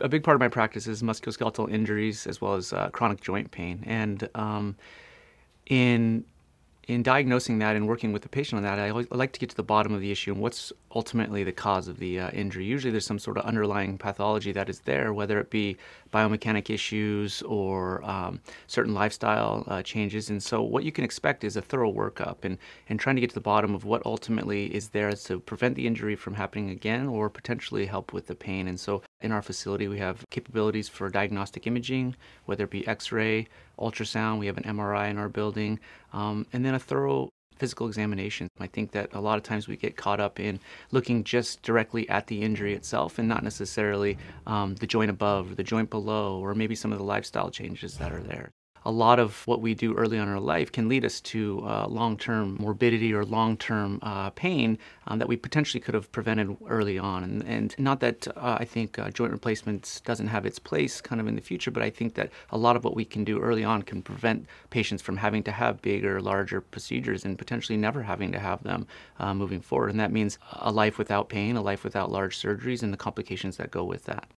a big part of my practice is musculoskeletal injuries as well as uh, chronic joint pain. And um, in in diagnosing that and working with the patient on that, I, like to get to the bottom of the issue and what's ultimately the cause of the uh, injury. Usually, there's some sort of underlying pathology that is there, whether it be biomechanic issues or um, certain lifestyle uh, changes. And so, what you can expect is a thorough workup and and trying to get to the bottom of what ultimately is there to prevent the injury from happening again or potentially help with the pain. And so, in our facility, we have capabilities for diagnostic imaging, whether it be x ray, ultrasound, we have an MRI in our building, um, and then a thorough physical examination. I think that a lot of times we get caught up in looking just directly at the injury itself and not necessarily um, the joint above or the joint below or maybe some of the lifestyle changes that are there a lot of what we do early on in our life can lead us to uh, long-term morbidity or long-term uh, pain um, that we potentially could have prevented early on. And, and not that uh, I think uh, joint replacements doesn't have its place kind of in the future, but I think that a lot of what we can do early on can prevent patients from having to have bigger, larger procedures and potentially never having to have them uh, moving forward. And that means a life without pain, a life without large surgeries and the complications that go with that.